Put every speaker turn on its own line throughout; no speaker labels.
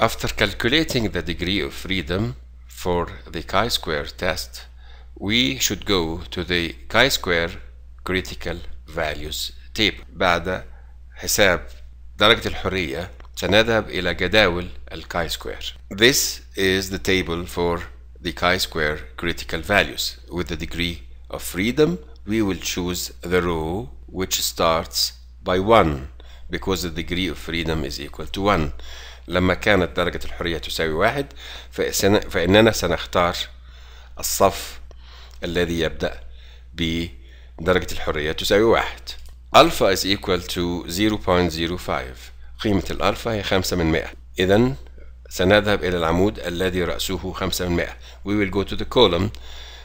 After calculating the degree of freedom for the chi-square test, we should go to the chi-square critical values table. بعد حساب درجة الحرية سنذهب إلى جداول الchi-square. This is the table for the chi-square critical values. With the degree of freedom, we will choose the row which starts by 1 because the degree of freedom is equal to 1. لما كانت درجة الحرية تساوي واحد فإننا سنختار الصف الذي يبدأ بدرجة الحرية تساوي واحد ألفا is equal to 0.05 قيمة الألفا هي خمسة من مئة إذا سنذهب إلى العمود الذي رأسه خمسة من مئة We will go to the column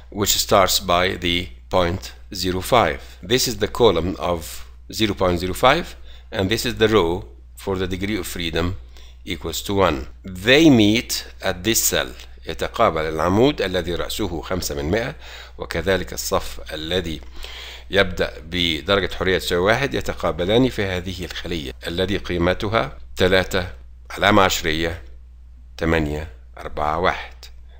which starts by the 0.05 This is the column of 0.05 and this is the row for the degree of freedom equals to 1 they meet at this cell يتقابل العمود الذي رأسه 5 من 100 وكذلك الصف الذي يبدأ بدرجة حرية تساوي واحد يتقابلان في هذه الخلية الذي قيمتها 3 علامة عشرية 8 4 1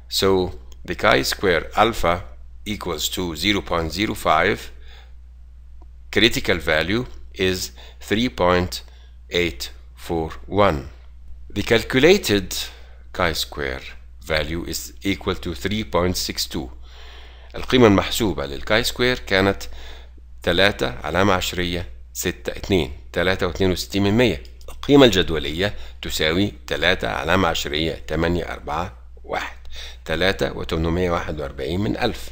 so the chi square alpha equals to 0.05 critical value is 3.841 The calculated chi-square value is equal to 3.62 القيمة المحسوبة للكاي سكوير كانت 3 علامة عشرية 6 2 3 و 62 من 100 القيمة الجدولية تساوي 3 علامة عشرية 8 4 1 3 و841 من 1000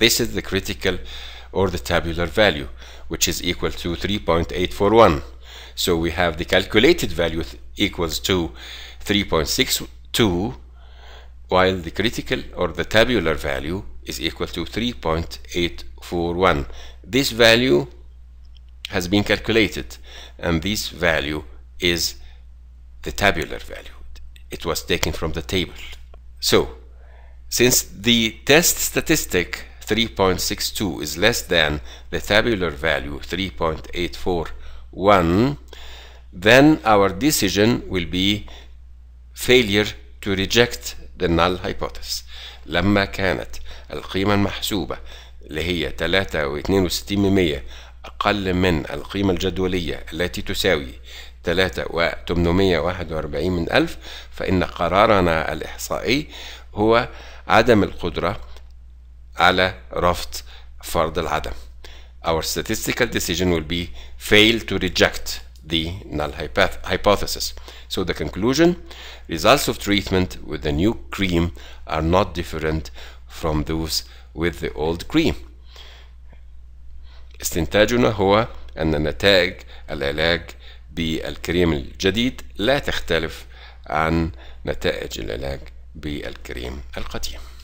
This is the critical or the tabular value which is equal to 3.841 So we have the calculated value equals to 3.62 while the critical or the tabular value is equal to 3.841. This value has been calculated and this value is the tabular value. It was taken from the table. So, since the test statistic 3.62 is less than the tabular value 3.841, then our decision will be failure to reject the null hypothesis لما كانت القيمة المحسوبة اللي هي 3.62% أقل من القيمة الجدولية التي تساوي 3841 من ألف فإن قرارنا الإحصائي هو عدم القدرة على رفض فرض العدم. Our statistical decision will be fail to reject the null hypothesis. So the conclusion, results of treatment with the new cream are not different from those with the old cream. استنتاجنا هو أن نتائج العلاج بالكريم الجديد لا تختلف عن نتائج العلاج بالكريم القديم